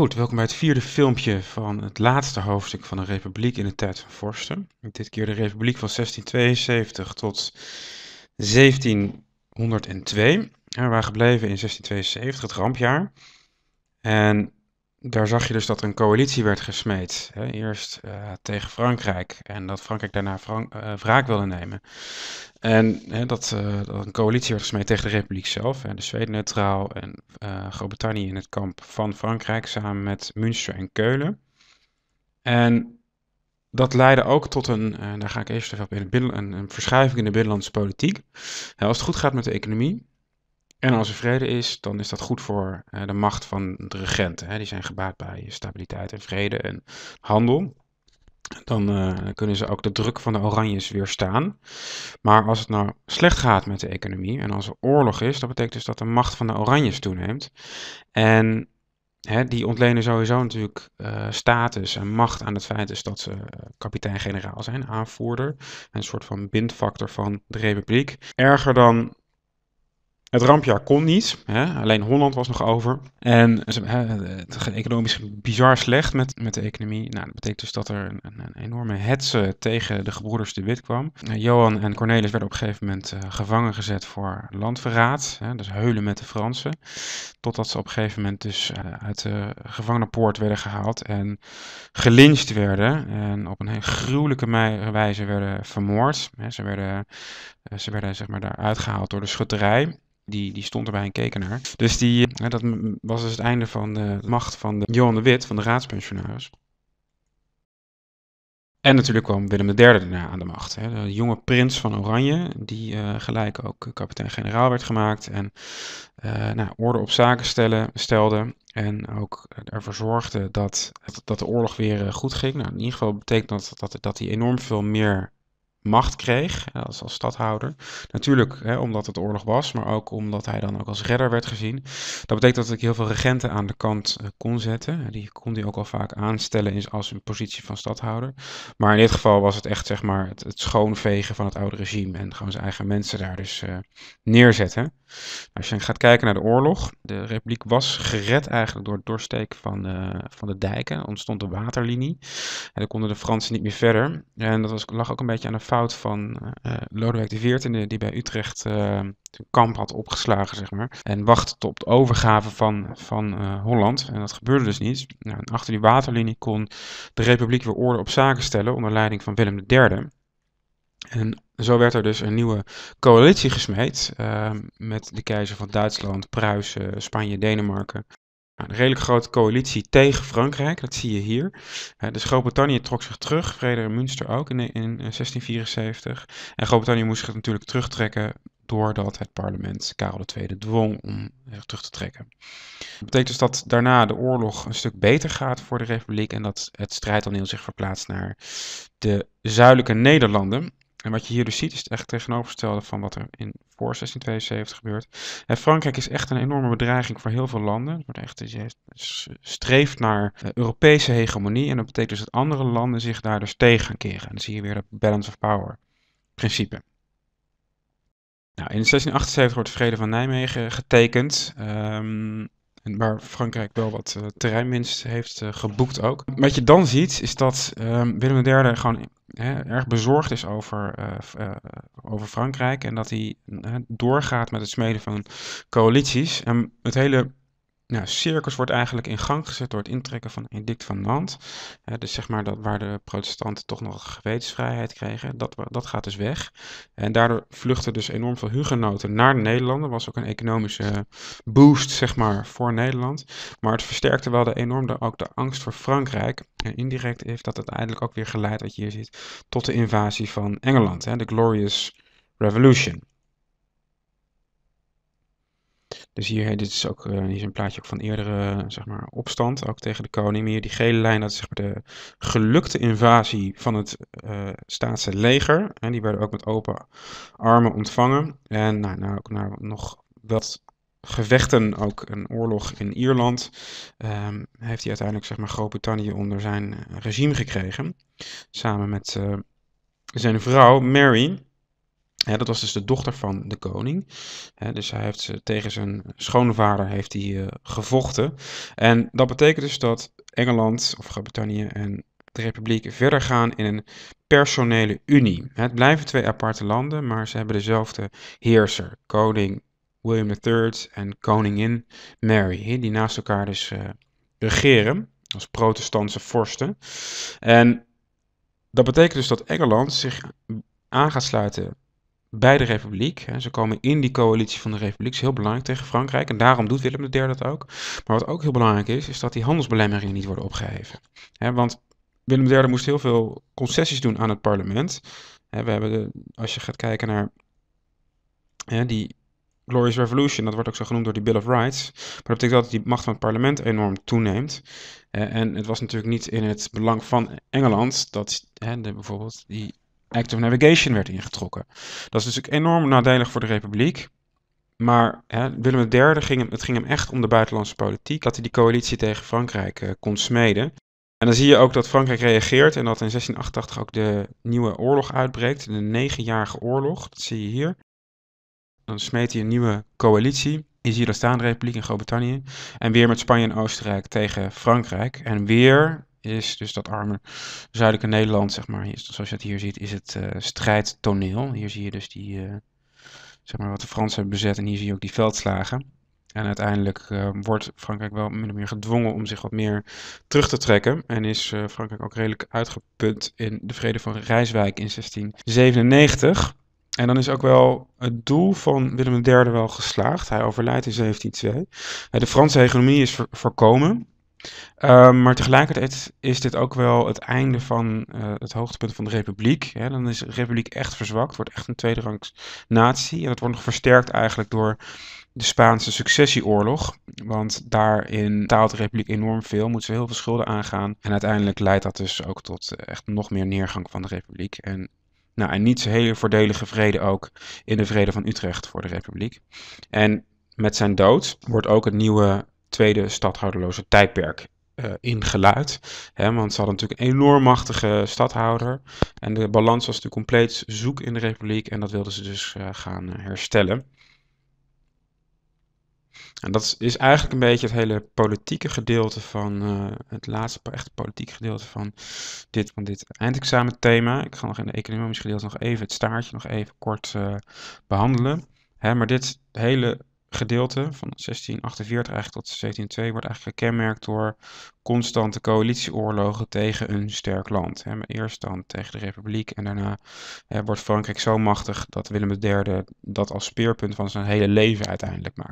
Goed, welkom bij het vierde filmpje van het laatste hoofdstuk van de Republiek in de tijd van vorsten. Dit keer de Republiek van 1672 tot 1702. waar we waren gebleven in 1672, het rampjaar. En daar zag je dus dat een coalitie werd gesmeed. Hè? Eerst eh, tegen Frankrijk en dat Frankrijk daarna Frank eh, wraak wilde nemen. En hè, dat, eh, dat, een coalitie werd gesmeed tegen de republiek zelf. en De Zweden neutraal en Groot-Brittannië in het kamp van Frankrijk samen met Münster en Keulen. En dat leidde ook tot een, daar ga ik even op in, een, een, verschuiving in de binnenlandse politiek. als het goed gaat met de economie, en als er vrede is, dan is dat goed voor eh, de macht van de regenten. Die zijn gebaat bij stabiliteit en vrede en handel. Dan eh, kunnen ze ook de druk van de Oranjes weerstaan. Maar als het nou slecht gaat met de economie en als er oorlog is, dat betekent dus dat de macht van de Oranjes toeneemt. En hè, die ontlenen sowieso natuurlijk eh, status en macht aan het feit dat ze kapitein-generaal zijn, aanvoerder. Een soort van bindfactor van de republiek. Erger dan het rampjaar kon niet, hè? alleen Holland was nog over. En hè, het ging economisch bizar slecht met, met de economie. Nou, dat betekent dus dat er een, een enorme hetze tegen de gebroeders de Wit kwam. Nou, Johan en Cornelis werden op een gegeven moment eh, gevangen gezet voor landverraad, hè? dus heulen met de Fransen. Totdat ze op een gegeven moment dus eh, uit de gevangenenpoort werden gehaald en gelyncht werden. En op een heel gruwelijke wijze werden vermoord. Hè? Ze werden eh, ze werden zeg maar, daar uitgehaald door de schutterij. Die, die stond erbij en keken naar. Dus die, dat was dus het einde van de macht van de Johan de Wit, van de raadspensionaris. En natuurlijk kwam Willem III daarna aan de macht. Hè. De jonge prins van Oranje, die eh, gelijk ook kapitein-generaal werd gemaakt. En eh, nou, orde op zaken stellen, stelde. En ook ervoor zorgde dat, dat de oorlog weer goed ging. Nou, in ieder geval betekent dat, dat, dat hij enorm veel meer macht kreeg als, stadhouder. Natuurlijk hè, omdat het oorlog was, maar ook omdat hij dan ook als redder werd gezien. Dat betekent dat ik heel veel regenten aan de kant eh, kon zetten. Die kon hij ook al vaak aanstellen als een positie van stadhouder. Maar in dit geval was het echt zeg maar, het, schoonvegen van het oude regime en gewoon zijn eigen mensen daar dus eh, neerzetten. Als je gaat kijken naar de oorlog, de republiek was gered eigenlijk door het doorsteken van, eh, van de dijken. ontstond de waterlinie en dan konden de Fransen niet meer verder. En dat was, lag ook een beetje aan de fout van uh, Lodewijk XIV, die bij Utrecht zijn eh, kamp had opgeslagen, zeg maar. En wachtte tot overgave van, van Holland. En dat gebeurde dus niet. Nou, achter die waterlinie kon de Republiek weer orde op zaken stellen onder leiding van Willem III. En zo werd er dus een nieuwe coalitie gesmeed met de keizer van Duitsland, Pruisen, Spanje, Denemarken. Nou, een redelijk grote coalitie tegen Frankrijk, dat zie je hier. dus Groot-Brittannië trok zich terug, Vrede en Münster ook in, 1674. Eh, en Groot-Brittannië moest zich natuurlijk terugtrekken doordat het parlement Karel II dwong om zich terug te trekken. Dat betekent dus dat daarna de oorlog een stuk beter gaat voor de republiek en dat het strijdtoneel zich verplaatst naar de zuidelijke Nederlanden. En wat je hier dus ziet is het echt tegenovergestelde van wat er in voor 1672 gebeurt. En Frankrijk is echt een enorme bedreiging voor heel veel landen. Het wordt echt, streeft naar eh, Europese hegemonie en dat betekent dus dat andere landen zich daar dus tegen gaan keren. En dan zie je weer het balance of power principe. Nou, in 1678 wordt de Vrede van Nijmegen getekend. Ehm, waar Frankrijk wel wat uh, terreinwinst heeft eh, geboekt ook. Wat je dan ziet is dat um, Willem III gewoon erg bezorgd is over, eh, eh, over Frankrijk en dat hij doorgaat met het smeden van coalities. En het hele nou, circus wordt eigenlijk in gang gezet door het intrekken van edict van Nantes. dus zeg maar dat waar de protestanten toch nog gewetensvrijheid kregen, dat, dat gaat dus weg. En daardoor vluchten dus enorm veel hugenoten naar Nederland. Dat was ook een economische boost, zeg maar, voor Nederland. Maar het versterkte wel de enorme ook de angst voor Frankrijk. En indirect heeft dat uiteindelijk ook weer geleid, wat je hier ziet, tot de invasie van Engeland. Hè, de Glorious Revolution. Dus hier, dit is ook eh, hier is een plaatje ook van eerdere zeg maar, opstand, ook tegen de koning. hier die gele lijn, dat is zeg maar de gelukte invasie van het uh, staatse leger. En die werden ook met open armen ontvangen. En nou, nou, ook nou, nog wat gevechten, ook een oorlog in Ierland, um, heeft hij uiteindelijk zeg maar, Groot-Brittannië onder zijn eh, regime gekregen. Samen met zijn vrouw Mary dat was dus de dochter van de koning. dus hij heeft ze, tegen zijn schoonvader heeft hij, eh, gevochten. En dat betekent dus dat Engeland of Groot-Brittannië en de Republiek verder gaan in een personele unie. het blijven twee aparte landen, maar ze hebben dezelfde heerser, koning William III en koningin Mary, die naast elkaar dus eh, regeren als protestantse vorsten. En dat betekent dus dat Engeland zich aan gaat sluiten bij de Republiek. Hè. Ze komen in die coalitie van de Republiek. is heel belangrijk tegen Frankrijk. En daarom doet Willem III dat ook. Maar wat ook heel belangrijk is, is dat die handelsbelemmeringen niet worden opgeheven. Hè, want Willem III moest heel veel concessies doen aan het parlement. Hè, we hebben, als je gaat kijken naar die Glorious Revolution, dat wordt ook zo genoemd door die Bill of Rights. Maar dat betekent dat die macht van het parlement enorm toeneemt. en het was natuurlijk niet in het belang van Engeland dat hè, de, bijvoorbeeld die Act of Navigation werd ingetrokken. Dat is natuurlijk enorm nadelig voor de Republiek. Maar hè, Willem III ging hem, het ging hem echt om de buitenlandse politiek, dat hij die coalitie tegen Frankrijk eh, kon smeden. En dan zie je ook dat Frankrijk reageert en dat in 1688 ook de nieuwe oorlog uitbreekt, de negenjarige oorlog, dat zie je hier. Dan smeet hij een nieuwe coalitie Je er staan de Republiek in Groot-Brittannië en weer met Spanje en Oostenrijk tegen Frankrijk. En weer is. Dus dat arme zuidelijke Nederland, zeg maar. Zoals je het hier ziet, is het eh, strijdtoneel. Hier zie je dus die, eh, zeg maar wat de Fransen hebben bezet. En hier zie je ook die veldslagen. En uiteindelijk eh, wordt Frankrijk wel min of meer gedwongen om zich wat meer terug te trekken. En is Frankrijk ook redelijk uitgeput in de Vrede van Rijswijk in 1697. En dan is ook wel het doel van Willem III wel geslaagd. Hij overlijdt in 1702. De Franse hegemonie is voorkomen. Ehm, maar tegelijkertijd is dit ook wel het einde van eh, het hoogtepunt van de republiek. Hè? Dan is de republiek echt verzwakt, wordt echt een tweederangs natie. En dat wordt nog versterkt eigenlijk door de Spaanse successieoorlog. Want daarin taalt de republiek enorm veel, moet ze heel veel schulden aangaan. En uiteindelijk leidt dat dus ook tot eh, echt nog meer neergang van de republiek. En nou, en niet zo hele voordelige vrede ook in de Vrede van Utrecht voor de Republiek. En met zijn dood wordt ook het nieuwe tweede stadhouderloze tijdperk uh, in geluid. Hè, want ze hadden natuurlijk een enorm machtige stadhouder. En de balans was natuurlijk compleet zoek in de republiek. En dat wilden ze dus eh, gaan eh, herstellen. En dat is eigenlijk een beetje het hele politieke gedeelte van het laatste echt politieke gedeelte van dit, van dit thema. Ik ga nog in de economische gedeelte nog even het staartje nog even kort behandelen. Hè, maar dit hele gedeelte van 1648 eigenlijk tot 1702 wordt eigenlijk gekenmerkt door constante coalitieoorlogen tegen een sterk land. He, eerst dan tegen de Republiek en daarna wordt Frankrijk zo machtig dat Willem III dat als speerpunt van zijn hele leven uiteindelijk maakt.